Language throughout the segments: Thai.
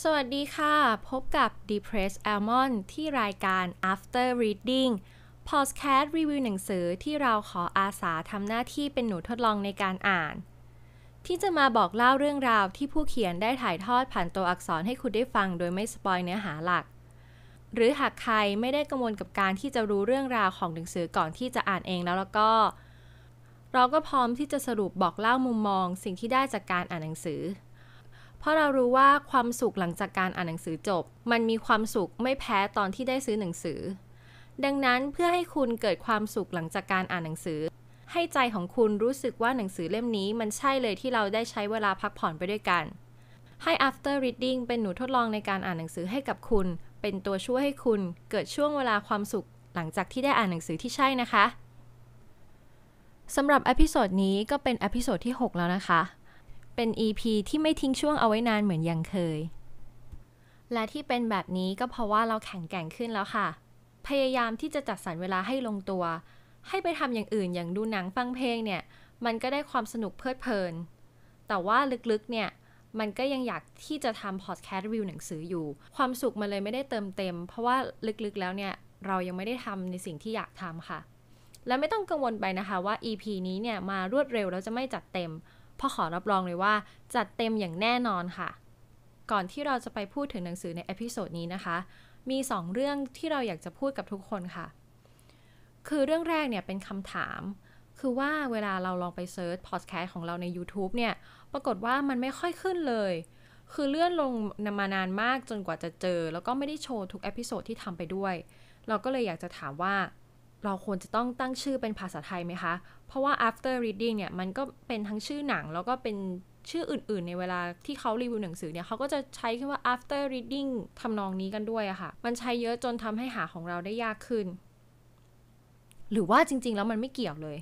สวัสดีค่ะ พบกับ Depressed Almond ที่รายการ After Reading Podcast รีวิวหนังสือที่เราขออาสาทำหน้าที่เป็นหนูทดลองในการอ่าน ที่จะมาบอกเล่าเรื่องราวที่ผู้เขียนได้ถ่ายทอดผ่านตัวอักษรให้คุณได้ฟังโดยไม่สปอยเนื้อหาหลัก หรือหากใครไม่ได้กังวลกับการที่จะรู้เรื่องราวของหนังสือก่อนที่จะอ่านเองแล้วแล้วก็ เราก็พร้อมที่จะสรุปบอกเล่ามุมมอง สิ่งที่ได้จากการอ่านหนังสือเพราะเรารู้ว่าความสุขหลังจากการอ่านหนังสือจบ มันมีความสุขไม่แพ้ตอนที่ได้ซื้อหนังสือ ดังนั้นเพื่อให้คุณเกิดความสุขหลังจากการอ่านหนังสือ ให้ใจของคุณรู้สึกว่าหนังสือเล่มนี้มันใช่เลยที่เราได้ใช้เวลาพักผ่อนไปด้วยกันให้ after reading เป็นหนูทดลองในการอ่านหนังสือให้กับคุณ เป็นตัวช่วยให้คุณเกิดช่วงเวลาความสุขหลังจากที่ได้อ่านหนังสือที่ใช่นะคะสำหรับอพิโซดนี้ก็เป็นอพิโซดที่6 แล้วนะคะเป็น EP ที่ไม่ทิ้งช่วงเอาไว้นานเหมือนยังเคย และที่เป็นแบบนี้ก็เพราะว่าเราแข็งแกร่งขึ้นแล้วค่ะ พยายามที่จะจัดสรรเวลาให้ลงตัว ให้ไปทำอย่างอื่นอย่างดูหนังฟังเพลงเนี่ย มันก็ได้ความสนุกเพลิดเพลิน แต่ว่าลึกๆเนี่ย มันก็ยังอยากที่จะทำพอดแคสต์รีวิวหนังสืออยู่ ความสุขมันเลยไม่ได้เติมเต็ม เพราะว่าลึกๆแล้วเนี่ยเรายังไม่ได้ทำในสิ่งที่อยากทำค่ะ และไม่ต้องกังวลไปนะคะว่า EP นี้เนี่ยมารวดเร็วแล้วจะไม่จัดเต็มพ่อขอรับรองเลยว่าจัดเต็มอย่างแน่นอนค่ะ ก่อนที่เราจะไปพูดถึงหนังสือในเอพิโซดนี้นะคะ มี 2 เรื่องที่เราอยากจะพูดกับทุกคนค่ะ คือเรื่องแรกเนี่ยเป็นคำถาม คือว่าเวลาเราลองไปเซิร์ชพอดแคสต์ของเราใน YouTube เนี่ย ปรากฏว่ามันไม่ค่อยขึ้นเลย คือเลื่อนลงมานานมากจนกว่าจะเจอ แล้วก็ไม่ได้โชว์ทุกเอพิโซดที่ทำไปด้วยเราก็เลยอยากจะถามว่าเราควรจะต้องตั้งชื่อเป็นภาษาไทยไหมคะ เพราะว่า after reading เนี่ย มันก็เป็นทั้งชื่อหนัง แล้วก็เป็นชื่ออื่น ๆ ในเวลาที่เขารีวิวหนังสือเนี่ยเขาก็จะใช้คำว่า after reading ทำนองนี้กันด้วยอะคะ่ะ มันใช้เยอะจนทำให้หาของเราได้ยากขึ้น หรือว่าจริง ๆ แล้วมันไม่เกี่ยวเลย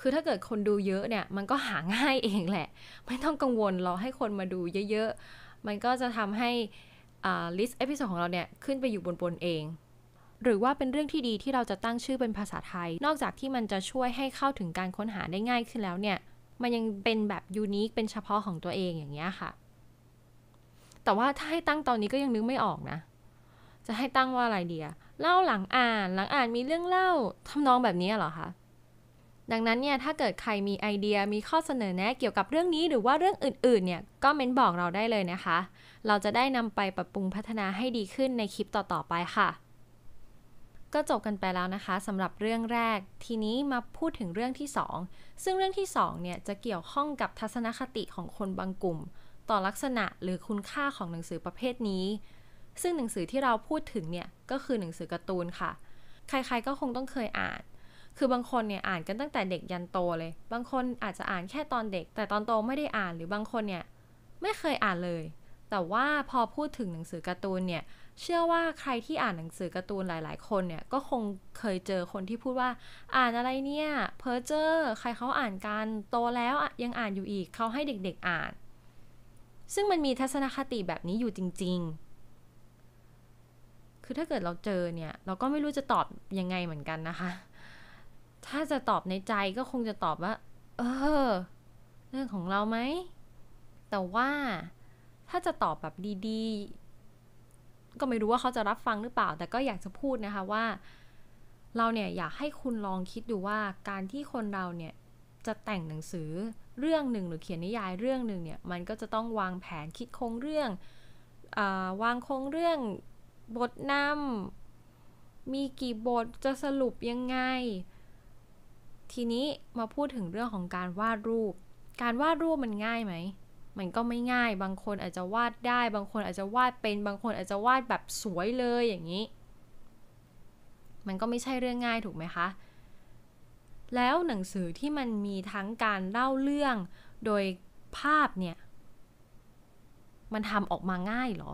คือถ้าเกิดคนดูเยอะเนี่ย มันก็หาง่ายเองแหละ ไม่ต้องกังวลรอให้คนมาดูเยอะ ๆ มันก็จะทำให้ l i s ต e p อ s o d e ของเราเนี่ยขึ้นไปอยู่บนบนเองหรือว่าเป็นเรื่องที่ดีที่เราจะตั้งชื่อเป็นภาษาไทย นอกจากที่มันจะช่วยให้เข้าถึงการค้นหาได้ง่ายขึ้นแล้วเนี่ย มันยังเป็นแบบยูนิคเป็นเฉพาะของตัวเองอย่างเงี้ยค่ะ แต่ว่าถ้าให้ตั้งตอนนี้ก็ยังนึกไม่ออกนะ จะให้ตั้งว่าอะไรเดียเล่าหลังอ่าน หลังอ่านมีเรื่องเล่าทำนองแบบนี้เหรอคะ ดังนั้นเนี่ยถ้าเกิดใครมีไอเดียมีข้อเสนอแนะเกี่ยวกับเรื่องนี้ หรือว่าเรื่องอื่นๆเนี่ยก็เม้นบอกเราได้เลยนะคะ เราจะได้นำไปปรับปรุงพัฒนาให้ดีขึ้นในคลิปต่อๆไปค่ะก็จบกันไปแล้วนะคะสำหรับเรื่องแรกทีนี้มาพูดถึงเรื่องที่ 2 ซึ่งเรื่องที่2เนี่ยจะเกี่ยวข้องกับทัศนคติของคนบางกลุ่มต่อลักษณะหรือคุณค่าของหนังสือประเภทนี้ ซึ่งหนังสือที่เราพูดถึงเนี่ยก็คือหนังสือการ์ตูนค่ะ ใครๆก็คงต้องเคยอ่าน คือบางคนเนี่ยอ่านกันตั้งแต่เด็กยันโตเลย บางคนอาจจะอ่านแค่ตอนเด็ก แต่ตอนโตไม่ได้อ่านหรือบางคนเนี่ยไม่เคยอ่านเลย แต่ว่าพอพูดถึงหนังสือการ์ตูนเนี่ยเชื่อว่าใครที่อ่านหนังสือการ์ตูนหลาย ๆ คนเนี่ยก็คงเคยเจอคนที่พูดว่า อ่านอะไรเนี่ยเพอเจอร์ใครเขาอ่านกันโตแล้วยังอ่านอยู่อีกเขาให้เด็ก ๆ อ่าน ซึ่งมันมีทัศนคติแบบนี้อยู่จริง ๆ คือถ้าเกิดเราเจอเนี่ย เราก็ไม่รู้จะตอบยังไงเหมือนกันนะคะ ถ้าจะตอบในใจก็คงจะตอบว่า เออเรื่องของเราไหมแต่ว่าถ้าจะตอบแบบดี ๆก็ไม่รู้ว่าเขาจะรับฟังหรือเปล่า แต่ก็อยากจะพูดนะคะว่าเราเนี่ยอยากให้คุณลองคิดดูว่าการที่คนเราเนี่ยจะแต่งหนังสือเรื่องหนึ่งหรือเขียนนิยายเรื่องหนึ่งเนี่ยมันก็จะต้องวางแผนคิดโครงเรื่องอวางโครงเรื่องบทนำมีกี่บทจะสรุปยังไง ทีนี้มาพูดถึงเรื่องของการวาดรูป การวาดรูปมันง่ายไหมมันก็ไม่ง่าย บางคนอาจจะวาดได้ บางคนอาจจะวาดเป็น บางคนอาจจะวาดแบบสวยเลยอย่างนี้ มันก็ไม่ใช่เรื่องง่ายถูกไหมคะ แล้วหนังสือที่มันมีทั้งการเล่าเรื่องโดยภาพเนี่ย มันทำออกมาง่ายหรอ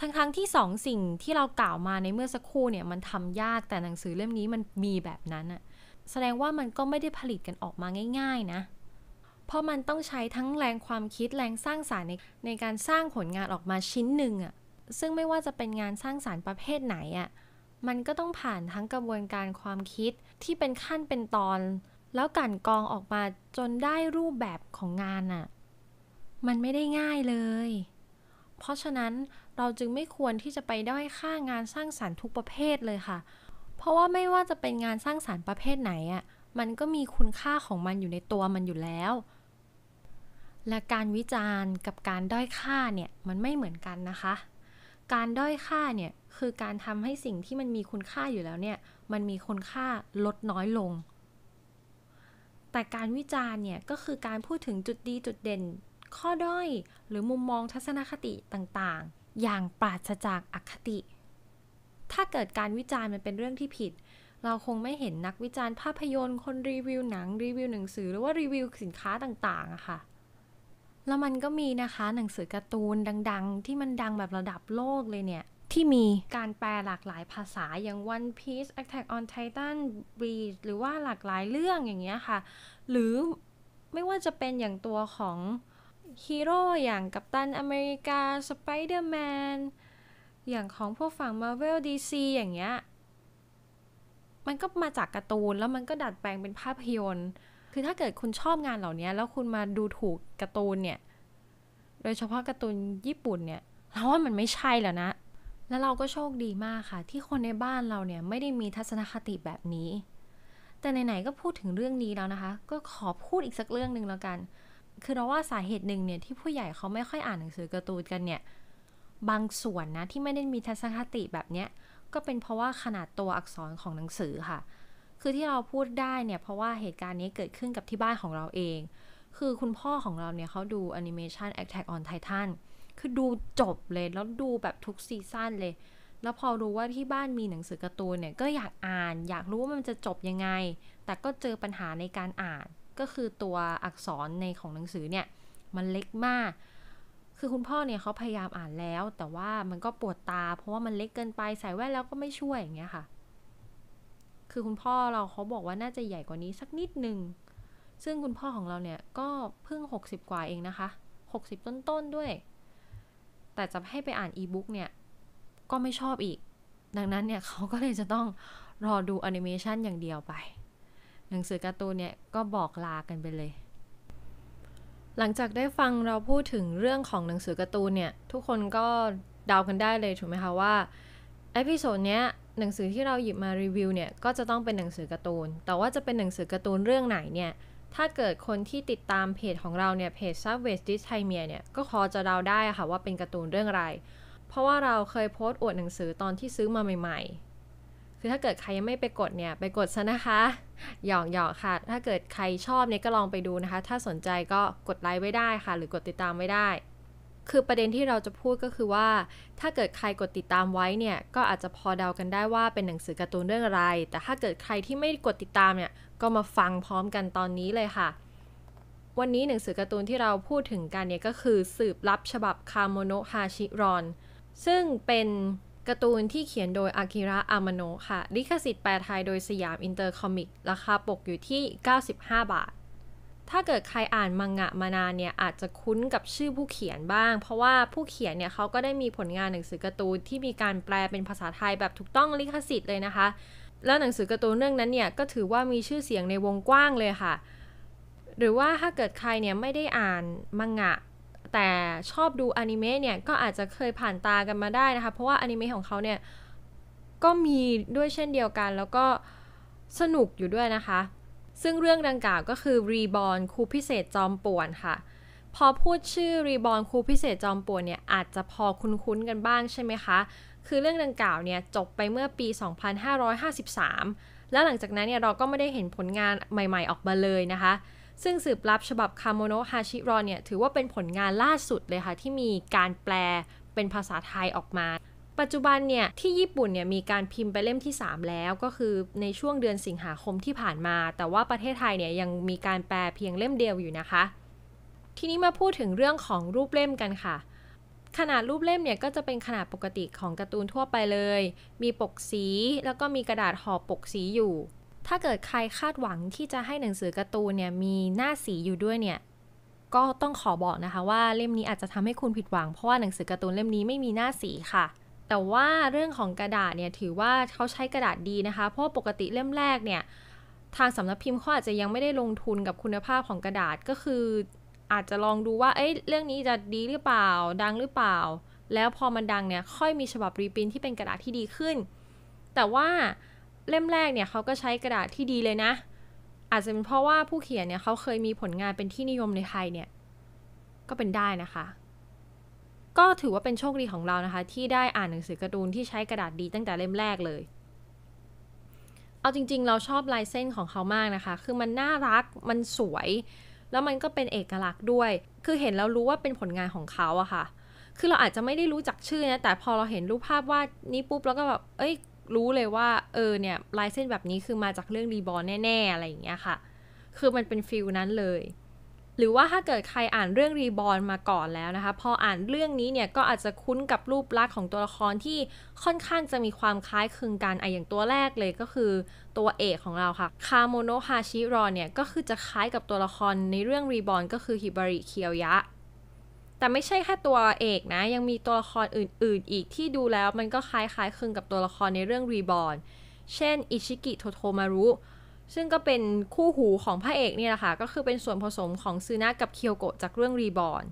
ทั้งๆที่สองสิ่งที่เรากล่าวมาในเมื่อสักครู่เนี่ยมันทำยากแต่หนังสือเล่มนี้มันมีแบบนั้นอะแสดงว่ามันก็ไม่ได้ผลิตกันออกมาง่าย ๆนะเพราะมันต้องใช้ทั้งแรงความคิดแรงสร้างสารรค์ในในการสร้างผลงานออกมาชิ้นหนึ่งอ่ะ ซึ่งไม่ว่าจะเป็นงานสร้างสารรค์ประเภทไหนอ่ะ มันก็ต้องผ่านทั้งกระบวนการความคิดที่เป็นขั้นเป็นตอน แล้วกันกองออกมาจนได้รูปแบบของงานอ่ะ มันไม่ได้ง่ายเลย เพราะฉะนั้นเราจึงไม่ควรที่จะไปด้อยค่างานสร้างสารรค์ทุกประเภทเลยค่ะ เพราะว่าไม่ว่าจะเป็นงานสร้างสารรค์ประเภทไหนอ่ะ มันก็มีคุณค่าของมันอยู่ในตัวมันอยู่แล้วและการวิจารณ์กับการด้อยค่าเนี่ยมันไม่เหมือนกันนะคะ การด้อยค่าเนี่ยคือการทำให้สิ่งที่มันมีคุณค่าอยู่แล้วเนี่ยมันมีคุณค่าลดน้อยลง แต่การวิจารณ์เนี่ยก็คือการพูดถึงจุดดีจุดเด่น ข้อด้อยหรือมุมมองทัศนคติต่างๆ อย่างปราศจากอคติ ถ้าเกิดการวิจารณ์มันเป็นเรื่องที่ผิด เราคงไม่เห็นนักวิจารณ์ภาพยนตร์คนรีวิวหนังรีวิวหนังสือหรือว่ารีวิวสินค้าต่างๆอะค่ะแล้วมันก็มีนะคะหนังสือการ์ตูนดังๆ ที่มันดังแบบระดับโลกเลยเนี่ย ที่มีการแปลหลากหลายภาษาอย่าง One Piece Attack on Titan b r e a c h หรือว่าหลากหลายเรื่องอย่างเงี้ยค่ะ หรือไม่ว่าจะเป็นอย่างตัวของฮีโร่อย่างกัปตันอเมริกาสไปเดอร์แมน อย่างของพวกฝั่ง Marvel DC อย่างเงี้ย มันก็มาจากการ์ตูนแล้วมันก็ดัดแปลงเป็นภาพยนตร์คือถ้าเกิดคุณชอบงานเหล่านี้แล้วคุณมาดูถูกการ์ตูนเนี่ย โดยเฉพาะการ์ตูนญี่ปุ่นเนี่ยเราว่ามันไม่ใช่แล้วนะ แล้วเราก็โชคดีมากค่ะ ที่คนในบ้านเราเนี่ยไม่ได้มีทัศนคติแบบนี้ แต่ไหนๆก็พูดถึงเรื่องนี้แล้วนะคะ ก็ขอพูดอีกสักเรื่องหนึ่งแล้วกัน คือเราว่าสาเหตุหนึ่งเนี่ยที่ผู้ใหญ่เขาไม่ค่อยอ่านหนังสือการ์ตูนกันเนี่ยบางส่วนนะที่ไม่ได้มีทัศนคติแบบเนี้ย ก็เป็นเพราะว่าขนาดตัวอักษรของหนังสือค่ะคือที่เราพูดได้เนี่ยเพราะว่าเหตุการณ์นี้เกิดขึ้นกับที่บ้านของเราเอง คือคุณพ่อของเราเนี่ยเขาดูแอนิเมชัน Attack on Titan คือดูจบเลยแล้วดูแบบทุกซีซั่นเลย แล้วพอรู้ว่าที่บ้านมีหนังสือการ์ตูนเนี่ยก็อยากอ่านอยากรู้ว่ามันจะจบยังไง แต่ก็เจอปัญหาในการอ่าน ก็คือตัวอักษรในของหนังสือเนี่ย มันเล็กมาก คือคุณพ่อเนี่ยเขาพยายามอ่านแล้วแต่ว่ามันก็ปวดตา เพราะว่ามันเล็กเกินไปใส่แว่นแล้วก็ไม่ช่วยอย่างเงี้ยค่ะคือคุณพ่อเราเขาบอกว่าน่าจะใหญ่กว่านี้สักนิดหนึ่ง ซึ่งคุณพ่อของเราเนี่ยก็เพิ่ง 60 กว่าเองนะคะ 60 ต้นๆ้นด้วย แต่จะให้ไปอ่านอีบุ๊กเนี่ยก็ไม่ชอบอีก ดังนั้นเนี่ยเขาก็เลยจะต้องรอดูแอนิเมชันอย่างเดียวไป หนังสือการ์ตูนเนี่ยก็บอกลากันไปเลย หลังจากได้ฟังเราพูดถึงเรื่องของหนังสือการ์ตูนเนี่ยทุกคนก็เดากันได้เลยถูกไหมคะว่าเอพิโซดเนี้ยหนังสือที่เราหยิบมารีวิวเนี่ยก็จะต้องเป็นหนังสือการ์ตูน แต่ว่าจะเป็นหนังสือการ์ตูนเรื่องไหนเนี่ย ถ้าเกิดคนที่ติดตามเพจของเราเนี่ย เพจ Subway d i s t h a i m i a เนี่ย ก็พอจะเดาได้ค่ะว่าเป็นการ์ตูนเรื่องอะไร เพราะว่าเราเคยโพสต์อวดหนังสือตอนที่ซื้อมาใหม่ๆ คือถ้าเกิดใครยังไม่ไปกดเนี่ย ไปกดซะนะคะ หยอกหยอกค่ะ ถ้าเกิดใครชอบเนี่ยก็ลองไปดูนะคะ ถ้าสนใจก็กดไลค์ไว้ได้ค่ะ หรือกดติดตามไว้ได้คือประเด็นที่เราจะพูดก็คือว่า ถ้าเกิดใครกดติดตามไว้เนี่ย ก็อาจจะพอเดากันได้ว่าเป็นหนังสือการ์ตูนเรื่องอะไร แต่ถ้าเกิดใครที่ไม่กดติดตามเนี่ย ก็มาฟังพร้อมกันตอนนี้เลยค่ะ วันนี้หนังสือการ์ตูนที่เราพูดถึงกันเนี่ย ก็คือสืบลับฉบับคาโมโนฮาชิรอนซึ่งเป็นการ์ตูนที่เขียนโดยอากิระอามโนค่ะลิขสิทธิ์แปลไทยโดย สยามอินเตอร์คอมิกราคาปกอยู่ที่ 95 บาทถ้าเกิดใครอ่านมังงะมานานเนี่ยอาจจะคุ้นกับชื่อผู้เขียนบ้าง เพราะว่าผู้เขียนเนี่ยเขาก็ได้มีผลงานหนังสือการ์ตูนที่มีการแปลเป็นภาษาไทยแบบถูกต้องลิขสิทธิ์เลยนะคะ แล้วหนังสือการ์ตูนเรื่องนั้นเนี่ยก็ถือว่ามีชื่อเสียงในวงกว้างเลยค่ะ หรือว่าถ้าเกิดใครเนี่ยไม่ได้อ่านมังงะ แต่ชอบดูอนิเมะเนี่ยก็อาจจะเคยผ่านตากันมาได้นะคะเพราะว่าอนิเมะของเขาเนี่ยก็มีด้วยเช่นเดียวกัน แล้วก็สนุกอยู่ด้วยนะคะซึ่งเรื่องดังกล่าวก็คือรีบอนครูพิเศษจอมป่วนค่ะ พอพูดชื่อรีบอนครูพิเศษจอมป่วนเนี่ยอาจจะพอคุ้นๆกันบ้างใช่ไหมคะ คือเรื่องดังกล่าวเนี่ยจบไปเมื่อปี 2553 แล้วหลังจากนั้นเนี่ยเราก็ไม่ได้เห็นผลงานใหม่ๆออกมาเลยนะคะ ซึ่งสืบลับฉบับคาโมโนฮาชิรอนเนี่ยถือว่าเป็นผลงานล่าสุดเลยค่ะที่มีการแปลเป็นภาษาไทยออกมาปัจจุบันเนี่ยที่ญี่ปุ่นเนี่ยมีการพิมพ์ไปเล่มที่ 3 แล้วก็คือในช่วงเดือนสิงหาคมที่ผ่านมา แต่ว่าประเทศไทยเนี่ยยังมีการแปลเพียงเล่มเดียวอยู่นะคะ ทีนี้มาพูดถึงเรื่องของรูปเล่มกันค่ะ ขนาดรูปเล่มเนี่ยก็จะเป็นขนาดปกติของการ์ตูนทั่วไปเลย มีปกสี แล้วก็มีกระดาษห่อปกสีอยู่ ถ้าเกิดใครคาดหวังที่จะให้หนังสือการ์ตูนเนี่ยมีหน้าสีอยู่ด้วยเนี่ยก็ต้องขอบอกนะคะว่าเล่มนี้อาจจะทำให้คุณผิดหวังเพราะว่าหนังสือการ์ตูนเล่มนี้ไม่มีหน้าสีค่ะแต่ว่าเรื่องของกระดาษเนี่ยถือว่าเขาใช้กระดาษดีนะคะ เพราะปกติเล่มแรกเนี่ย ทางสำนักพิมพ์เขาอาจจะยังไม่ได้ลงทุนกับคุณภาพของกระดาษก็คือ อาจจะลองดูว่าเอ้ยเรื่องนี้จะดีหรือเปล่า ดังหรือเปล่า แล้วพอมันดังเนี่ยค่อยมีฉบับรีพินที่เป็นกระดาษที่ดีขึ้นแต่ว่าเล่มแรกเนี่ยเขาก็ใช้กระดาษที่ดีเลยนะ อาจจะเป็นเพราะว่าผู้เขียนเนี่ยเขาเคยมีผลงานเป็นที่นิยมในไทยเนี่ยก็เป็นได้นะคะก็ถือว่าเป็นโชคดีของเรานะคะ ที่ได้อ่านหนังสือการ์ตูนที่ใช้กระดาษดีตั้งแต่เล่มแรกเลย เอาจริงๆเราชอบลายเส้นของเขามากนะคะ คือมันน่ารักมันสวย แล้วมันก็เป็นเอกลักษณ์ด้วย คือเห็นแล้วรู้ว่าเป็นผลงานของเขาอะคะ่ะคือเราอาจจะไม่ได้รู้จักชื่อนะแต่พอเราเห็นรูปภาพวาดนี้ปุ๊บเราก็แบบเอ้ยรู้เลยว่าเออเนี่ยลายเส้นแบบนี้คือมาจากเรื่องรีบอลแน่ ๆ อะไรอย่างเงี้ยค่ะคือมันเป็นฟิลนั้นเลยหรือว่าถ้าเกิดใครอ่านเรื่องรีบอลมาก่อนแล้วนะคะพออ่านเรื่องนี้เนี่ยก็อาจจะคุ้นกับรูปลักษณ์ของตัวละครที่ค่อนข้างจะมีความคล้ายคลึงกันไออย่างตัวแรกเลยก็คือตัวเอกของเราค่ะคาโมโนฮาชิรอนเนี่ยก็คือจะคล้ายกับตัวละครในเรื่องรีบอลก็คือฮิบาริเคียวยะ แต่ไม่ใช่แค่ตัวเอกนะ ยังมีตัวละครอื่นๆอีกที่ดูแล้วมันก็คล้ายคล้ายคลึงกับตัวละครในเรื่องรีบอลเช่นอิชิกิโทโทมารุซึ่งก็เป็นคู่หูของพระเอกเนี่ยแหละค่ะก็คือเป็นส่วนผสมของซูน่ากับเคียวโกะจากเรื่องรีบอร์น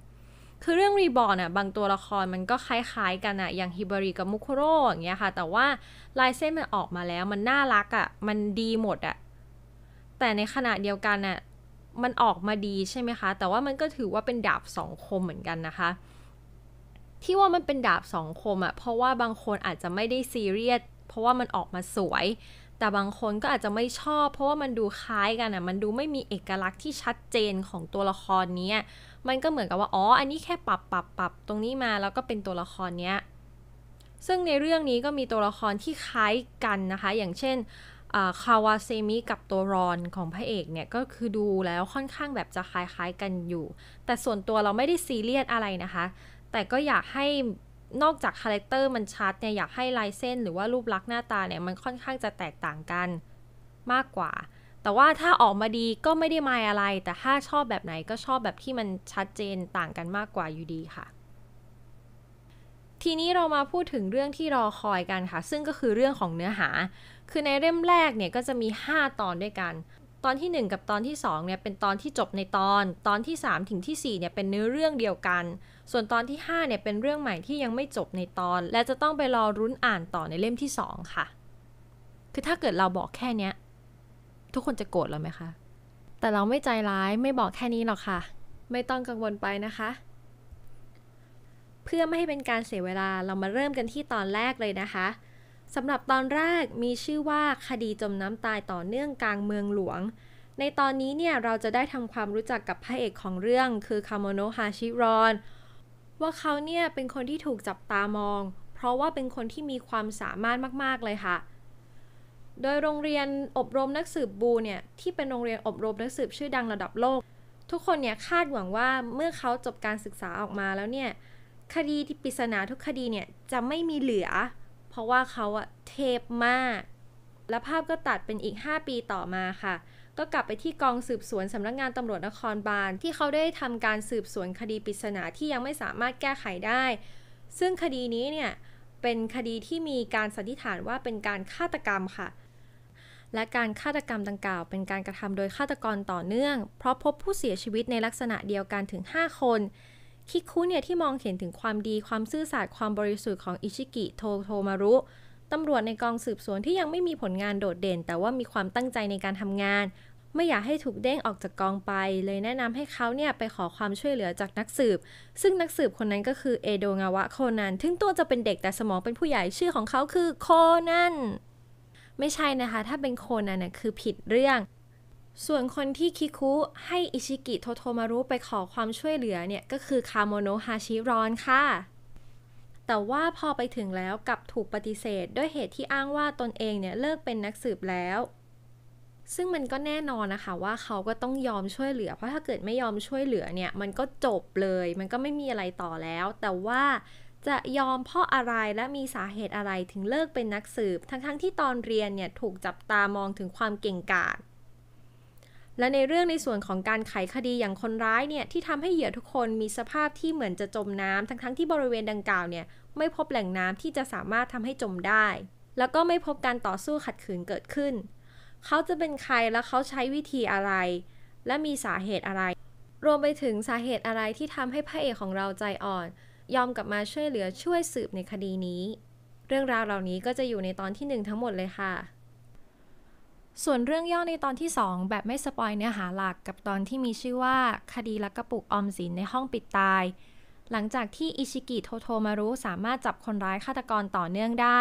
คือเรื่องรีบอร์นอ่ะบางตัวละครมันก็คล้าย ๆ กันอ่ะอย่างฮิบาริกับมุคโร่อย่างเงี้ยค่ะแต่ว่าลายเส้นมันออกมาแล้วมันน่ารักอ่ะมันดีหมดอ่ะแต่ในขณะเดียวกันอ่ะมันออกมาดีใช่ไหมคะแต่ว่ามันก็ถือว่าเป็นดาบสองคมเหมือนกันนะคะที่ว่ามันเป็นดาบสองคมอะเพราะว่าบางคนอาจจะไม่ได้ซีเรียสเพราะว่ามันออกมาสวยแต่บางคนก็อาจจะไม่ชอบ เพราะว่ามันดูคล้ายกันอ่ะ มันดูไม่มีเอกลักษณ์ที่ชัดเจนของตัวละครนี้มันก็เหมือนกับว่า อ๋อ อันนี้แค่ปรับปรับปรับตรงนี้มาแล้วก็เป็นตัวละครเนี้ยซึ่งในเรื่องนี้ก็มีตัวละครที่คล้ายกันนะคะ อย่างเช่นคาวาเซมิกับตัวรอนของพระเอกเนี่ยก็คือดูแล้วค่อนข้างแบบจะคล้าย ๆกันอยู่ แต่ส่วนตัวเราไม่ได้ซีเรียสอะไรนะคะ แต่ก็อยากให้นอกจากคาแรคเตอร์มันชัดเนี่ยอยากให้ลายเส้น หรือว่ารูปลักษณ์หน้าตาเนี่ยมันค่อนข้างจะแตกต่างกันมากกว่า แต่ว่าถ้าออกมาดีก็ไม่ได้มายอะไร แต่ถ้าชอบแบบไหนก็ชอบแบบที่มันชัดเจนต่างกันมากกว่าอยู่ดีค่ะ ทีนี้เรามาพูดถึงเรื่องที่รอคอยกันค่ะ ซึ่งก็คือเรื่องของเนื้อหา คือในเล่มแรกเนี่ยก็จะมี 5 ตอนด้วยกันตอนที่ 1 กับตอนที่ 2 เนี่ยเป็นตอนที่จบในตอน ตอนที่3ถึงที่ 4เนี่ยเป็นเนื้อเรื่องเดียวกัน ส่วนตอนที่5เนี่ยเป็นเรื่องใหม่ที่ยังไม่จบในตอน และจะต้องไปรอรุ้นอ่านต่อในเล่มที่2ค่ะ คือถ้าเกิดเราบอกแค่เนี้ย ทุกคนจะโกรธเราไหมคะแต่เราไม่ใจร้ายไม่บอกแค่นี้หรอกค่ะ ไม่ต้องกังวลไปนะคะ เพื่อไม่ให้เป็นการเสียเวลาเรามาเริ่มกันที่ตอนแรกเลยนะคะสำหรับตอนแรกมีชื่อว่าคดีจมน้ำตายต่อเนื่องกลางเมืองหลวง ในตอนนี้เนี่ยเราจะได้ทำความรู้จักกับพระเอกของเรื่อง คือคาโมโนฮาชิรอน ว่าเขาเนี่ยเป็นคนที่ถูกจับตามอง เพราะว่าเป็นคนที่มีความสามารถมากๆเลยค่ะ โดยโรงเรียนอบรมนักสืบบูเนี่ยที่เป็นโรงเรียนอบรมนักสืบชื่อดังระดับโลก ทุกคนเนี่ยคาดหวังว่าเมื่อเขาจบการศึกษาออกมาแล้วเนี่ยคดีที่ปริศนาทุกคดีเนี่ยจะไม่มีเหลือเพราะว่าเขาอะเทพมากและภาพก็ตัดเป็นอีก 5 ปีต่อมาค่ะ ก็กลับไปที่กองสืบสวนสำนักงานตำรวจนครบาลที่เขาได้ทำการสืบสวนคดีปริศนาที่ยังไม่สามารถแก้ไขได้ ซึ่งคดีนี้เนี่ยเป็นคดีที่มีการสันนิษฐานว่าเป็นการฆาตกรรมค่ะ และการฆาตกรรมดังกล่าวเป็นการกระทำโดยฆาตกรต่อเนื่อง เพราะพบผู้เสียชีวิตในลักษณะเดียวกันถึง 5 คนคิคุเนี่ยที่มองเห็นถึงความดีความซื่อสัตย์ความบริสุทธิ์ของอิชิกิโทโทมารุตำรวจในกองสืบสวนที่ยังไม่มีผลงานโดดเด่นแต่ว่ามีความตั้งใจในการทำงาน ไม่อยากให้ถูกเด้งออกจากกองไป เลยแนะนำให้เขาเนี่ยไปขอความช่วยเหลือจากนักสืบ ซึ่งนักสืบคนนั้นก็คือเอโดงาวะโคนันถึงตัวจะเป็นเด็กแต่สมองเป็นผู้ใหญ่ชื่อของเขาคือโคนันไม่ใช่นะคะถ้าเป็นโคนันน่ยคือผิดเรื่องส่วนคนที่คิคุให้อิชิกิโทโทมารุไปขอความช่วยเหลือเนี่ย ก็คือคาโมโนฮาชิรอนค่ะ แต่ว่าพอไปถึงแล้วกลับถูกปฏิเสธด้วยเหตุที่อ้างว่าตนเองเนี่ยเลิกเป็นนักสืบแล้ว ซึ่งมันก็แน่นอนนะคะว่าเขาก็ต้องยอมช่วยเหลือ เพราะถ้าเกิดไม่ยอมช่วยเหลือเนี่ย มันก็จบเลย มันก็ไม่มีอะไรต่อแล้ว แต่ว่าจะยอมเพราะอะไรและมีสาเหตุอะไรถึงเลิกเป็นนักสืบ ทั้งๆทที่ตอนเรียนเนี่ยถูกจับตามองถึงความเก่งกาจและในเรื่องในส่วนของการไขคดีอย่างคนร้ายเนี่ยที่ทำให้เหยื่อทุกคนมีสภาพที่เหมือนจะจมน้ำทั้งๆทที่บริเวณดังกล่าวเนี่ยไม่พบแหล่งน้ำที่จะสามารถทำให้จมได้ แล้วก็ไม่พบการต่อสู้ขัดขืนเกิดขึ้น เขาจะเป็นใครและเขาใช้วิธีอะไร และมีสาเหตุอะไร รวมไปถึงสาเหตุอะไรที่ทำให้พระเอกของเราใจอ่อน ยอมกลับมาช่วยเหลือช่วยสืบในคดีนี้ เรื่องราวเหล่านี้ก็จะอยู่ในตอนที่ 1ทั้งหมดเลยค่ะส่วนเรื่องย่อในตอนที่ 2 แบบไม่สปอยเนื้อหาหลักกับตอนที่มีชื่อว่าคดีลักกระปุกออมสินในห้องปิดตาย หลังจากที่อิชิกิโทโทมารุสามารถจับคนร้ายฆาตกรต่อเนื่องได้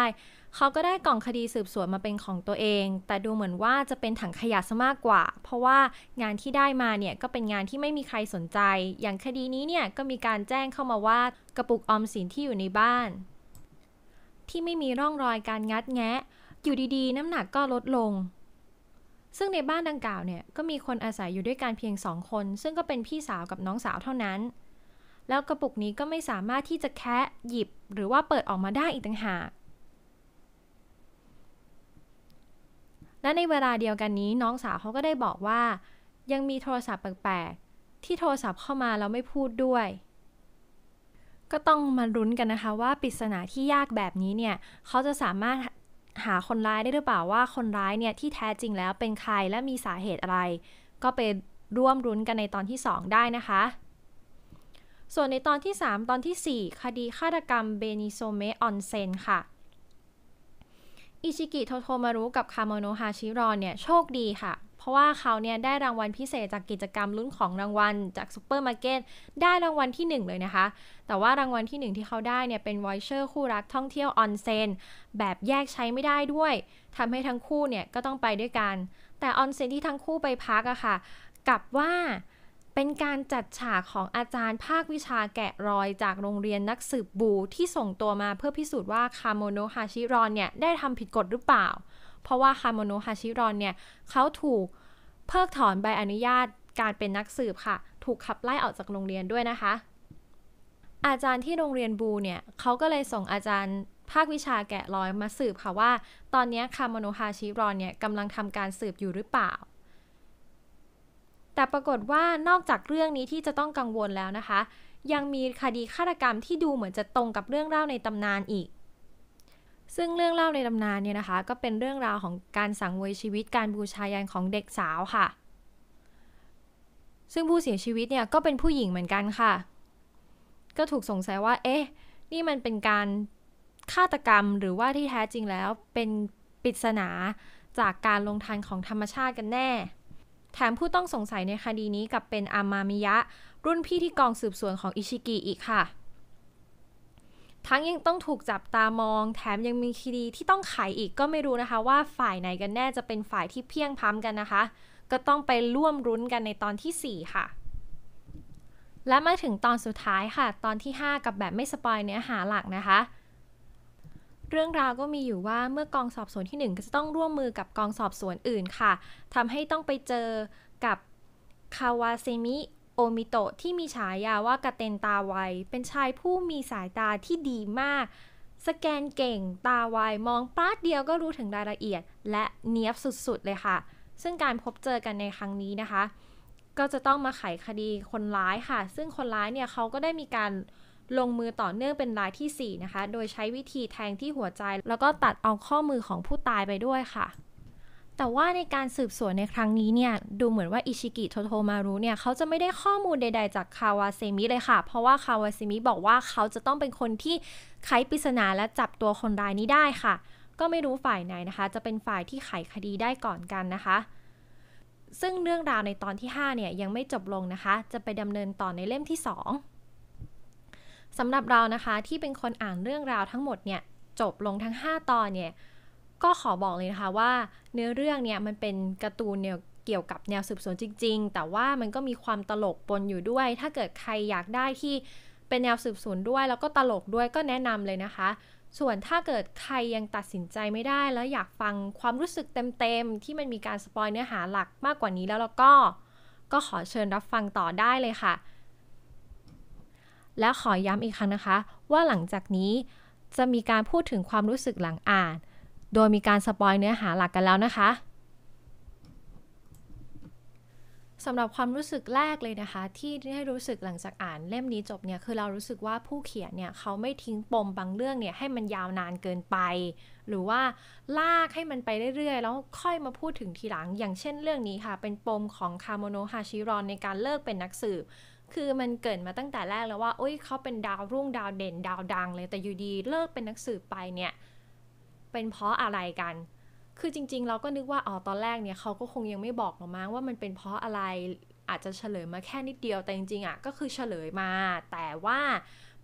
เขาก็ได้กล่องคดีสืบสวนมาเป็นของตัวเอง แต่ดูเหมือนว่าจะเป็นถังขยะซะมากกว่า เพราะว่างานที่ได้มาเนี่ยก็เป็นงานที่ไม่มีใครสนใจ อย่างคดีนี้เนี่ยก็มีการแจ้งเข้ามาว่ากระปุกออมสินที่อยู่ในบ้าน ที่ไม่มีร่องรอยการงัดแงะอยู่ดีๆ น้ำหนักก็ลดลงซึ่งในบ้านดังกล่าวเนี่ยก็มีคนอาศัยอยู่ด้วยกันเพียงสองคน ซึ่งก็เป็นพี่สาวกับน้องสาวเท่านั้น แล้วกระปุกนี้ก็ไม่สามารถที่จะแคะหยิบหรือว่าเปิดออกมาได้อีกต่างหากและในเวลาเดียวกันนี้น้องสาวเขาก็ได้บอกว่า ยังมีโทรศัพท์แปลกๆที่โทรศัพท์เข้ามาแล้วไม่พูดด้วย ก็ต้องมาลุ้นกันนะคะว่าปริศนาที่ยากแบบนี้เนี่ยเขาจะสามารถหาคนร้ายได้หรือเปล่าว่าคนร้ายเนี่ยที่แท้จริงแล้วเป็นใครและมีสาเหตุอะไร ก็ไปร่วมรุ้นกันในตอนที่ 2 ได้นะคะ ส่วนในตอนที่3ตอนที่4คดีฆาตกรรมเบนิโซเมออนเซนค่ะ อิชิกิโทโทมารุ กับคาโมโนฮาชิรอนเนี่ยโชคดีค่ะเพราะว่าเขาเนี่ยได้รางวัลพิเศษจากกิจกรรมลุ้นของรางวัลจากซูเปอร์มาร์เก็ตได้รางวัลที่1เลยนะคะ แต่ว่ารางวัลที่ 1 ที่เขาได้เนี่ยเป็นวอยเชอร์คู่รักท่องเที่ยวออนเซนแบบแยกใช้ไม่ได้ด้วย ทำให้ทั้งคู่เนี่ยก็ต้องไปด้วยกัน แต่ออนเซนที่ทั้งคู่ไปพักอะคะ่ะ กับว่าเป็นการจัดฉากของอาจารย์ภาควิชาแกะรอยจากโรงเรียนนักสืบบูที่ส่งตัวมาเพื่อพิสูจน์ว่าคาโมโนฮาชิรอนเนี่ยได้ทำผิดกฎหรือเปล่าเพราะว่าคาโมโนฮาชิรอนเนี่ยเขาถูกเพิกถอนใบอนุญาตการเป็นนักสืบค่ะถูกขับไล่ออกจากโรงเรียนด้วยนะคะ อาจารย์ที่โรงเรียนบูเนี่ย เขาก็เลยส่งอาจารย์ภาควิชาแกะรอยมาสืบค่ะว่า ตอนนี้คาโมโนฮาชิรอนเนี่ยกำลังทำการสืบอยู่หรือเปล่า แต่ปรากฏว่านอกจากเรื่องนี้ที่จะต้องกังวลแล้วนะคะ ยังมีคดีฆาตกรรมที่ดูเหมือนจะตรงกับเรื่องเล่าในตำนานอีกซึ่งเรื่องเล่าในตำนานเนี่ยนะคะ ก็เป็นเรื่องราวของการสังเวย ชีวิตการบูชายันของเด็กสาวค่ะ ซึ่งผู้เสียชีวิตเนี่ยก็เป็นผู้หญิงเหมือนกันค่ะ ก็ถูกสงสัยว่าเอ๊ะนี่มันเป็นการฆาตกรรมหรือว่าที่แท้จริงแล้วเป็นปริศนาจากการลงทันของธรรมชาติกันแน่ แถมผู้ต้องสงสัยในคดีนี้กับเป็นอามามิยะ รุ่นพี่ที่กองสืบสวนของอิชิกิอีกค่ะทั้งยังต้องถูกจับตามองแถมยังมีคดีที่ต้องไขอีกก็ไม่รู้นะคะว่าฝ่ายไหนกันแน่จะเป็นฝ่ายที่เพียงพ้ำกันนะคะก็ต้องไปร่วมรุ้นกันในตอนที่4ค่ะและมาถึงตอนสุดท้ายค่ะตอนที่ 5 กับแบบไม่สปอยเนื้อหาหลักนะคะเรื่องราวก็มีอยู่ว่าเมื่อกองสอบสวนที่ 1 ก็จะต้องร่วมมือกับกองสอบสวนอื่นค่ะ ทำให้ต้องไปเจอกับคาวาเซมิโอมิโตะที่มีฉายาว่ากระเตนตาไวเป็นชายผู้มีสายตาที่ดีมาก สแกนเก่งตาไวมองปาดเดียวก็รู้ถึงรายละเอียดและเนียบสุดๆ เลยค่ะ ซึ่งการพบเจอกันในครั้งนี้นะคะ ก็จะต้องมาไขคดีคนร้ายค่ะ ซึ่งคนร้ายเนี่ยเขาก็ได้มีการลงมือต่อเนื่องเป็นรายที่ 4 นะคะ โดยใช้วิธีแทงที่หัวใจ แล้วก็ตัดเอาข้อมือของผู้ตายไปด้วยค่ะแต่ว่าในการสืบสวนในครั้งนี้เนี่ย ดูเหมือนว่าอิชิกิโทโทมารุเนี่ย เขาจะไม่ได้ข้อมูลใดๆ จากคาวาเซมิเลยค่ะ เพราะว่าคาวาเซมิบอกว่าเขาจะต้องเป็นคนที่ไขปริศนาและจับตัวคนร้ายนี้ได้ค่ะ ก็ไม่รู้ฝ่ายไหนนะคะ จะเป็นฝ่ายที่ไขคดีได้ก่อนกันนะคะ ซึ่งเรื่องราวในตอนที่ 5 เนี่ย ยังไม่จบลงนะคะ จะไปดำเนินต่อในเล่มที่ 2 สำหรับเรานะคะที่เป็นคนอ่านเรื่องราวทั้งหมดเนี่ยจบลงทั้ง 5 ตอนเนี่ยก็ขอบอกเลยนะคะว่าเนื้อเรื่องเนี่ยมันเป็นการ์ตูนเนี่ยเกี่ยวกับแนวสืบสวนจริง ๆ แต่ว่ามันก็มีความตลกปนอยู่ด้วย ถ้าเกิดใครอยากได้ที่เป็นแนวสืบสวนด้วย แล้วก็ตลกด้วยก็แนะนำเลยนะคะ ส่วนถ้าเกิดใครยังตัดสินใจไม่ได้ แล้วอยากฟังความรู้สึกเต็มๆ ที่มันมีการสปอยเนื้อหาหลักมากกว่านี้แล้วแล้วก็ก็ขอเชิญรับฟังต่อได้เลยค่ะ และขอย้ำอีกครั้งนะคะ ว่าหลังจากนี้จะมีการพูดถึงความรู้สึกหลังอ่านโดยมีการสปอยเนื้อหาหลักกันแล้วนะคะสำหรับความรู้สึกแรกเลยนะคะ ที่ได้รู้สึกหลังจากอ่านเล่มนี้จบเนี่ย คือเรารู้สึกว่าผู้เขียนเนี่ย เขาไม่ทิ้งปมบางเรื่องเนี่ย ให้มันยาวนานเกินไป หรือว่าลากให้มันไปเรื่อยๆ แล้วค่อยมาพูดถึงทีหลัง อย่างเช่นเรื่องนี้ค่ะ เป็นปมของคาโมโนฮาชิรอนในการเลิกเป็นนักสืบคือมันเกิดมาตั้งแต่แรกแล้วว่าโอ้ยเขาเป็นดาวรุ่งดาวเด่นดาวดังเลยแต่อยู่ดีเลิกเป็นนักสืบไปเนี่ยเป็นเพราะอะไรกัน คือจริงๆ เราก็นึกว่า อ๋อ ตอนแรกเนี่ยเขาก็คงยังไม่บอกหรอมั้งว่ามันเป็นเพราะอะไร อาจจะเฉลยมาแค่นิดเดียวแต่จริงๆอ่ะก็คือเฉลยมา แต่ว่า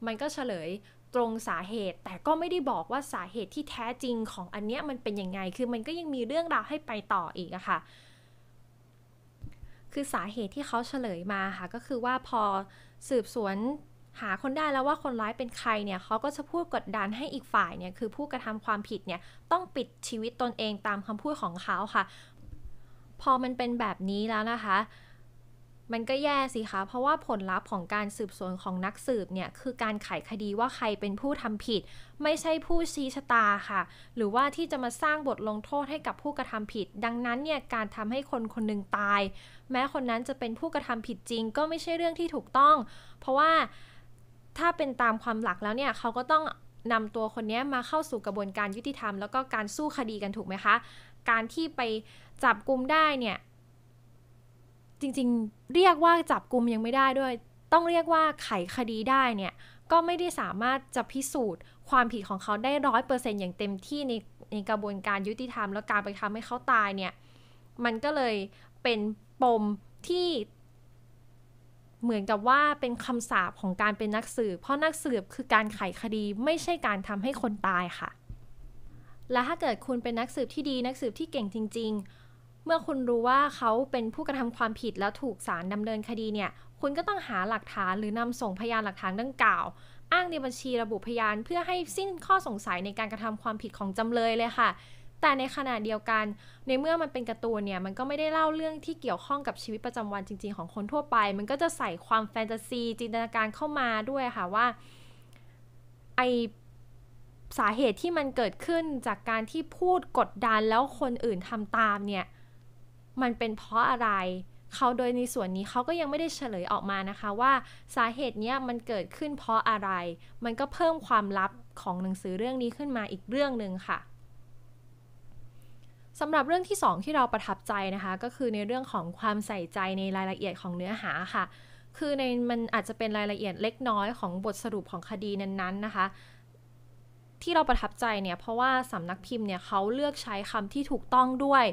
มันก็เฉลยตรงสาเหตุ แต่ก็ไม่ได้บอกว่าสาเหตุที่แท้จริงของอันเนี้ยมันเป็นยังไง คือมันก็ยังมีเรื่องราวให้ไปต่ออีกอะค่ะ คือสาเหตุที่เขาเฉลยมาค่ะก็คือว่าพอสืบสวนหาคนได้แล้วว่าคนร้ายเป็นใครเนี่ยเขาก็จะพูดกดดันให้อีกฝ่ายเนี่ย คือผู้กระทำความผิดเนี่ย ต้องปิดชีวิตตนเองตามคำพูดของเขาค่ะ พอมันเป็นแบบนี้แล้วนะคะ มันก็แย่สิคะ เพราะว่าผลลัพธ์ของการสืบสวนของนักสืบเนี่ยคือการไขคดีว่าใครเป็นผู้ทำผิด ไม่ใช่ผู้ชี้ชะตาค่ะ หรือว่าที่จะมาสร้างบทลงโทษให้กับผู้กระทำผิด ดังนั้นเนี่ยการทำให้คนคนหนึ่งตาย แม้คนนั้นจะเป็นผู้กระทำผิดจริง ก็ไม่ใช่เรื่องที่ถูกต้อง เพราะว่าถ้าเป็นตามความหลักแล้วเนี่ยเขาก็ต้องนำตัวคนนี้มาเข้าสู่กระบวนการยุติธรรมแล้วก็การสู้คดีกันถูกไหมคะการที่ไปจับกลุ่มได้เนี่ยจริงๆ เรียกว่าจับกลุ่มยังไม่ได้ด้วย ต้องเรียกว่าไขคดีได้เนี่ยก็ไม่ได้สามารถจะพิสูจน์ความผิดของเขาได้ร้อยเปอร์เซ็นต์อย่างเต็มที่ในในกระบวนการยุติธรรมแล้วการไปทำให้เขาตายเนี่ยมันก็เลยเป็นปมที่เหมือนกับว่าเป็นคำสาปของการเป็นนักสืบ เพราะนักสืบคือการไขคดีไม่ใช่การทำให้คนตายค่ะ และถ้าเกิดคุณเป็นนักสืบที่ดีนักสืบที่เก่งจริง ๆ เมื่อคุณรู้ว่าเขาเป็นผู้กระทำความผิดแล้วถูกศาลดำเนินคดีเนี่ย คุณก็ต้องหาหลักฐานหรือนำส่งพยานหลักฐานดังกล่าว อ้างในบัญชีระบุพยานเพื่อให้สิ้นข้อสงสัยในการกระทำความผิดของจำเลยเลยค่ะแต่ในขณะเดียวกันในเมื่อมันเป็นการ์ตูนเนี่ยมันก็ไม่ได้เล่าเรื่องที่เกี่ยวข้องกับชีวิตประจำวันจริง ๆ ของคนทั่วไป มันก็จะใส่ความแฟนตาซีจินตนาการเข้ามาด้วยค่ะว่า ไอสาเหตุที่มันเกิดขึ้นจากการที่พูดกดดันแล้วคนอื่นทำตามเนี่ย มันเป็นเพราะอะไร เขาโดยในส่วนนี้เขาก็ยังไม่ได้เฉลยออกมานะคะว่าสาเหตุเนี้ยมันเกิดขึ้นเพราะอะไร มันก็เพิ่มความลับของหนังสือเรื่องนี้ขึ้นมาอีกเรื่องหนึ่งค่ะสำหรับเรื่องที่2ที่เราประทับใจนะคะก็คือในเรื่องของความใส่ใจในรายละเอียดของเนื้อหาค่ะคือในมันอาจจะเป็นรายละเอียดเล็กน้อยของบทสรุปของคดีนั้น ๆ นะคะที่เราประทับใจเนี่ยเพราะว่าสำนักพิมพ์เนี่ยเขาเลือกใช้คำที่ถูกต้องด้วย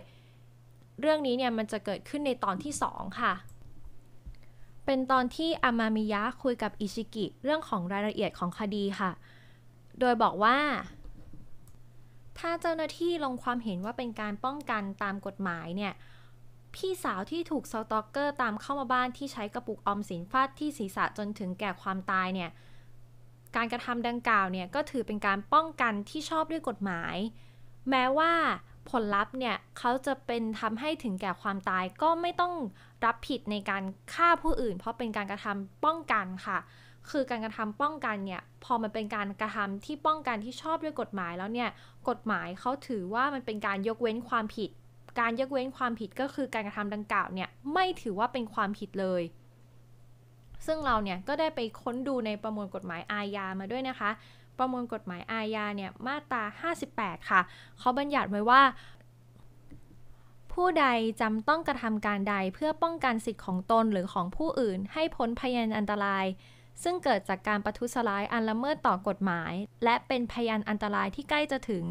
เรื่องนี้เนี่ยมันจะเกิดขึ้นในตอนที่2ค่ะ เป็นตอนที่อามามิยะคุยกับอิชิกิเรื่องของรายละเอียดของคดีค่ะโดยบอกว่าถ้าเจ้าหน้าที่ลงความเห็นว่าเป็นการป้องกันตามกฎหมายเนี่ย พี่สาวที่ถูกสตอกเกอร์ตามเข้ามาบ้านที่ใช้กระปุกออมสินฟาดที่ศีรษะจนถึงแก่ความตายเนี่ย การกระทำดังกล่าวเนี่ยก็ถือเป็นการป้องกันที่ชอบด้วยกฎหมาย แม้ว่าผลลัพธ์เนี่ย เขาจะเป็นทำให้ถึงแก่ความตายก็ไม่ต้องรับผิดในการฆ่าผู้อื่น เพราะเป็นการกระทำป้องกันค่ะคือการกระทำป้องกันเนี่ย พอมันเป็นการกระทำที่ป้องกันที่ชอบด้วยกฎหมายแล้วเนี่ย กฎหมายเขาถือว่ามันเป็นการยกเว้นความผิด การยกเว้นความผิดก็คือการกระทำดังกล่าวเนี่ยไม่ถือว่าเป็นความผิดเลย ซึ่งเราเนี่ยก็ได้ไปค้นดูในประมวลกฎหมายอาญามาด้วยนะคะ ประมวลกฎหมายอาญาเนี่ยมาตรา58ค่ะเขาบัญญัติไว้ว่า ผู้ใดจำต้องกระทำการใดเพื่อป้องกันสิทธิ์ของตนหรือของผู้อื่นให้พ้นพยานอันตรายซึ่งเกิดจากการประทุษร้ายอันละเมิด ต่อกฎหมาย และเป็นพยานอันตรายที่ใกล้จะถึง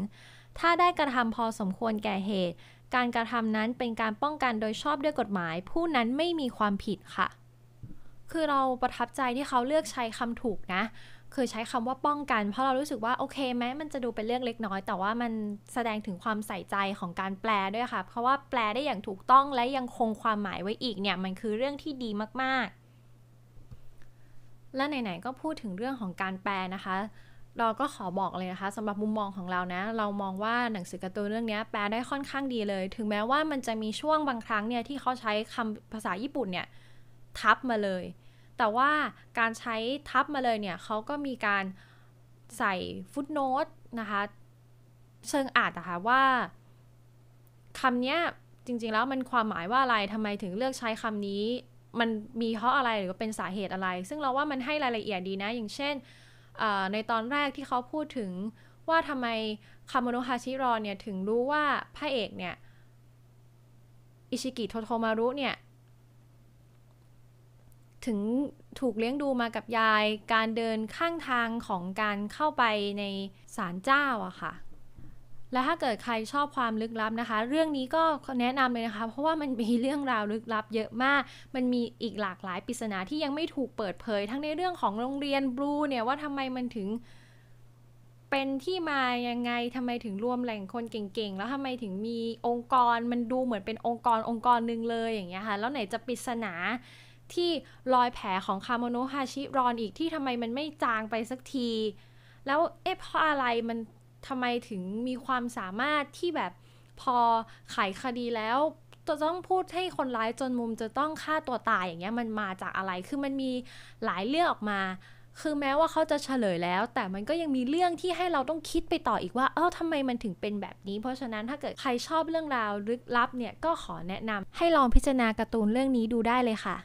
ถ้าได้กระทำพอสมควรแก่เหตุ การกระทำนั้นเป็นการป้องกันโดยชอบด้วยกฎหมาย ผู้นั้นไม่มีความผิดค่ะ คือเราประทับใจที่เขาเลือกใช้คำถูกนะ คือใช้คำว่าป้องกัน เพราะเรารู้สึกว่าโอเคแม้มันจะดูเป็นเรื่องเล็กน้อย แต่ว่ามันแสดงถึงความใส่ใจของการแปลด้วยค่ะเพราะว่าแปลได้อย่างถูกต้องและยังคงความหมายไว้อีกเนี่ยมันคือเรื่องที่ดีมากและไหนๆก็พูดถึงเรื่องของการแปลนะคะ เราก็ขอบอกเลยนะคะสำหรับมุมมองของเรานะเรามองว่าหนังสือการ์ตูนเรื่องนี้แปลได้ค่อนข้างดีเลย ถึงแม้ว่ามันจะมีช่วงบางครั้งเนี่ยที่เขาใช้คำภาษาญี่ปุ่นเนี่ยทับมาเลย แต่ว่าการใช้ทับมาเลยเนี่ยเขาก็มีการใส่ฟุตโนตนะคะเชิงอ่านนะคะว่าคำนี้จริงๆแล้วมันความหมายว่าอะไรทำไมถึงเลือกใช้คำนี้มันมีเพราะอะไรหรือว่าเป็นสาเหตุอะไร ซึ่งเราว่ามันให้รายละเอียดดีนะ อย่างเช่นในตอนแรกที่เขาพูดถึงว่าทำไมคาโมโนฮาชิรอเนี่ยถึงรู้ว่าพระเอกเนี่ยอิชิกิโทโทมารุเนี่ยถึงถูกเลี้ยงดูมากับยายการเดินข้างทางของการเข้าไปในศาลเจ้าอะค่ะและถ้าเกิดใครชอบความลึกลับนะคะ เรื่องนี้ก็แนะนำเลยนะคะเพราะว่ามันมีเรื่องราวลึกลับเยอะมาก มันมีอีกหลากหลายปริศนาที่ยังไม่ถูกเปิดเผย ทั้งในเรื่องของโรงเรียนบลูเนี่ยว่าทำไมมันถึงเป็นที่มายังไงทำไมถึงรวมแหล่งคนเก่งๆแล้วทำไมถึงมีองค์กรมันดูเหมือนเป็นองค์กรองค์กรหนึ่งเลยอย่างเงี้ยค่ะแล้วไหนจะปริศนาที่รอยแผลของคาโมโนฮาชิรอนอีกที่ทำไมมันไม่จางไปสักที แล้วเอ๊ะเพราะอะไรมันทำไมถึงมีความสามารถที่แบบพอไขคดีแล้วจะต้องพูดให้คนร้ายจนมุมจะต้องฆ่าตัวตายอย่างเงี้ยมันมาจากอะไรคือมันมีหลายเรื่องออกมา คือแม้ว่าเขาจะเฉลยแล้ว แต่มันก็ยังมีเรื่องที่ให้เราต้องคิดไปต่ออีกว่า เออทำไมมันถึงเป็นแบบนี้ เพราะฉะนั้นถ้าเกิดใครชอบเรื่องราวลึกลับเนี่ยก็ขอแนะนำให้ลองพิจารณาการ์ตูนเรื่องนี้ดูได้เลยค่ะ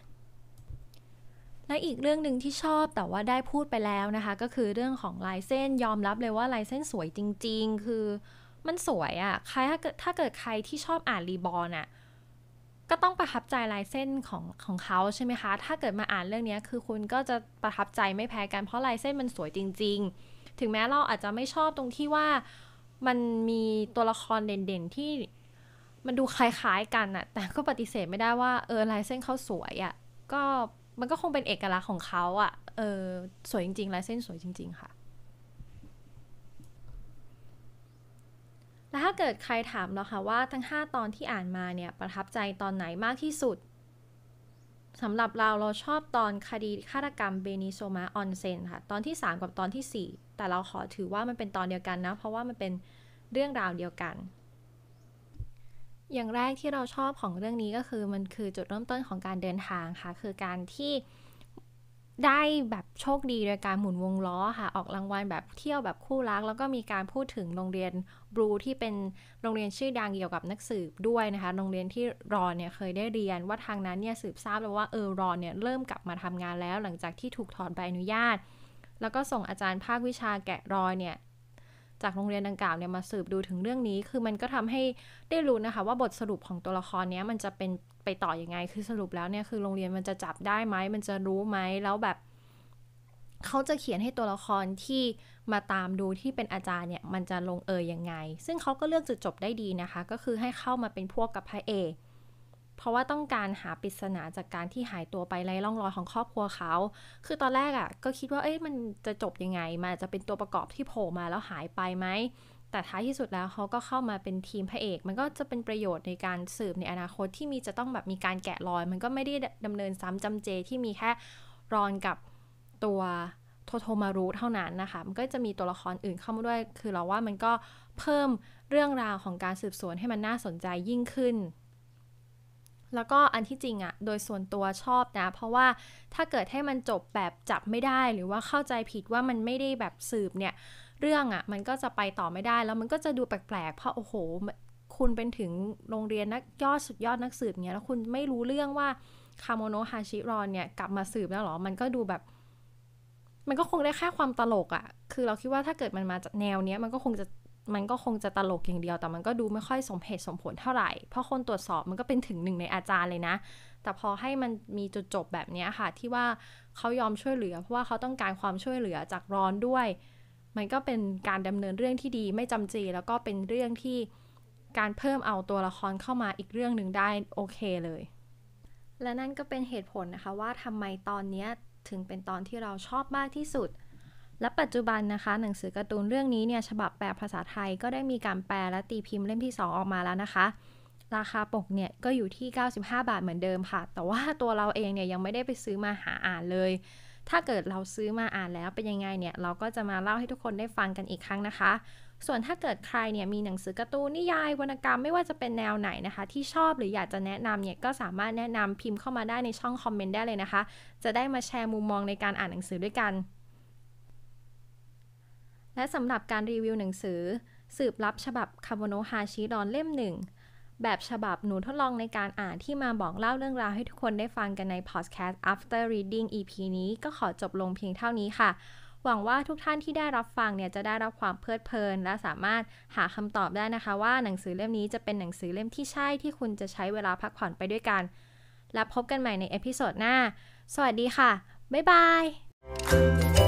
และอีกเรื่องหนึ่งที่ชอบแต่ว่าได้พูดไปแล้วนะคะ ก็คือเรื่องของลายเส้นยอมรับเลยว่าลายเส้นสวยจริง ๆ คือมันสวยอะ่ะใครถ้าเกิดถ้าเกิดใครที่ชอบอ่านรีบอลอ่ะก็ต้องประทับใจลายเส้นของของเขาใช่ไหมคะ ถ้าเกิดมาอ่านเรื่องนี้คือคุณก็จะประทับใจไม่แพ้กันเพราะลายเส้นมันสวยจริงๆ ถึงแม้เราอาจจะไม่ชอบตรงที่ว่ามันมีตัวละครเด่นๆที่มันดูคล้ายๆ กันอะแต่ก็ปฏิเสธไม่ได้ว่าเออลายเส้นเขาสวยอะก็มันก็คงเป็นเอกลักษณ์ของเขาอะ่ะ เออสวยจริงๆ ลายเส้นสวยจริงๆ ค่ะ แล้วถ้าเกิดใครถามเราค่ะว่า ทั้ง 5 ตอนที่อ่านมาเนี่ย ประทับใจตอนไหนมากที่สุด สำหรับเราเราชอบตอนคดีฆาตกรรมเบนิโซมาออนเซนค่ะตอนที่ 3กับตอนที่ 4 แต่เราขอถือว่ามันเป็นตอนเดียวกันนะ เพราะว่ามันเป็นเรื่องราวเดียวกันอย่างแรกที่เราชอบของเรื่องนี้ก็คือมันคือจุดเริ่มต้นของการเดินทางค่ะคือการที่ได้แบบโชคดีโดยการหมุนวงล้อค่ะออกรางวัลแบบเที่ยวแบบคู่รัก แล้วก็มีการพูดถึงโรงเรียนบลูที่เป็นโรงเรียนชื่อดังเกี่ยวกับนักสืบด้วยนะคะโรงเรียนที่รอนเนี่ยเคยได้เรียน ว่าทางนั้นเนี่ยสืบทราบแล้วว่าเออรอนเนี่ยเริ่มกลับมาทำงานแล้วหลังจากที่ถูกถอนใบอนุญาต แล้วก็ส่งอาจารย์ภาควิชาแกะรอยเนี่ยจากโรงเรียนดังกล่าวเนี่ยมาสืบดูถึงเรื่องนี้ คือมันก็ทำให้ได้รู้นะคะว่าบทสรุปของตัวละครเนี้ยมันจะเป็นไปต่ออยังไงคือสรุปแล้วเนี่ยคือโรงเรียนมันจะจับได้ไหมมันจะรู้ไหมแล้วแบบเขาจะเขียนให้ตัวละครที่มาตามดูที่เป็นอาจารย์เนี่ยมันจะลงเอยยังไง ซึ่งเขาก็เลือกจุดจบได้ดีนะคะ ก็คือให้เข้ามาเป็นพวกกับพระเอกเพราะว่าต้องการหาปริศนาจากการที่หายตัวไปไร้ร่องรอยของครอบครัวเขา คือตอนแรกอะ่ะก็คิดว่าเอ๊ะมันจะจบยังไง มันจะเป็นตัวประกอบที่โผล่มาแล้วหายไปไหม แต่ท้ายที่สุดแล้วเขาก็เข้ามาเป็นทีมพระเอก มันก็จะเป็นประโยชน์ในการสืบในอนาคตที่มีจะต้องแบบมีการแกะรอย มันก็ไม่ได้ดำเนินซ้ำจำเจที่มีแค่รอนกับตัวโทโทมารูเท่านั้นนะคะ มันก็จะมีตัวละครอื่นเข้ามาด้วย คือเราว่ามันก็เพิ่มเรื่องราวของการสืบสวนให้มันน่าสนใจยิ่งขึ้นแล้วก็อันที่จริงอะโดยส่วนตัวชอบนะ เพราะว่าถ้าเกิดให้มันจบแบบจับไม่ได้หรือว่าเข้าใจผิดว่ามันไม่ได้แบบสืบเนี่ย เรื่องอะมันก็จะไปต่อไม่ได้แล้วมันก็จะดูแปลกๆเพราะโอ้โห คุณเป็นถึงโรงเรียนนักยอดสุดยอดนักสืบเนี่ยแล้วคุณไม่รู้เรื่องว่าคาโมโนฮาชิรอนเนี่ยกลับมาสืบแล้วหรอ มันก็ดูแบบ มันก็คงได้แค่ความตลกอ่ะคือเราคิดว่าถ้าเกิดมันมาจากแนวเนี้ยมันก็คงจะมันก็คงจะตลกอย่างเดียวแต่มันก็ดูไม่ค่อยสมเหตุสมผลเท่าไหร่เพราะคนตรวจสอบมันก็เป็นถึงหนึ่งในอาจารย์เลยนะ แต่พอให้มันมีจุดจบแบบนี้ค่ะ ที่ว่าเขายอมช่วยเหลือ เพราะว่าเขาต้องการความช่วยเหลือจากร้อนด้วย มันก็เป็นการดำเนินเรื่องที่ดีไม่จำจี แล้วก็เป็นเรื่องที่การเพิ่มเอาตัวละครเข้ามาอีกเรื่องหนึ่งได้โอเคเลย และนั่นก็เป็นเหตุผลนะคะว่าทำไมตอนนี้ถึงเป็นตอนที่เราชอบมากที่สุดและปัจจุบันนะคะหนังสือการ์ตูนเรื่องนี้เนี่ยฉบับแปลภาษาไทยก็ได้มีการแปลและตีพิมพ์เล่มที่ 2 ออกมาแล้วนะคะ ราคาปกเนี่ยก็อยู่ที่ 95 บาทเหมือนเดิมค่ะ แต่ว่าตัวเราเองเนี่ยยังไม่ได้ไปซื้อมาหาอ่านเลย ถ้าเกิดเราซื้อมาอ่านแล้วเป็นยังไงเนี่ยเราก็จะมาเล่าให้ทุกคนได้ฟังกันอีกครั้งนะคะ ส่วนถ้าเกิดใครเนี่ยมีหนังสือการ์ตูนนิยายวรรณกรรมไม่ว่าจะเป็นแนวไหนนะคะ ที่ชอบหรืออยากจะแนะนำเนี่ยก็สามารถแนะนำพิมพ์เข้ามาได้ในช่องคอมเมนต์ได้เลยนะคะจะได้มาแชร์มุมมองในการอ่านหนังสือด้วยกันและสำหรับการรีวิวหนังสือ สืบลับฉบับคาโบโนฮาชิดอนเล่มหนึ่ง แบบฉบับหนูทดลองในการอ่านที่มาบอกเล่าเรื่องราวให้ทุกคนได้ฟังกันในพอดแคสต์ after reading EP นี้ก็ขอจบลงเพียงเท่านี้ค่ะ หวังว่าทุกท่านที่ได้รับฟังเนี่ยจะได้รับความเพลิดเพลิน และสามารถหาคำตอบได้นะคะว่าหนังสือเล่มนี้จะเป็นหนังสือเล่มที่ใช่ที่คุณจะใช้เวลาพักผ่อนไปด้วยกันและพบกันใหม่ในเอพิโซดหน้าสวัสดีค่ะบ๊ายบาย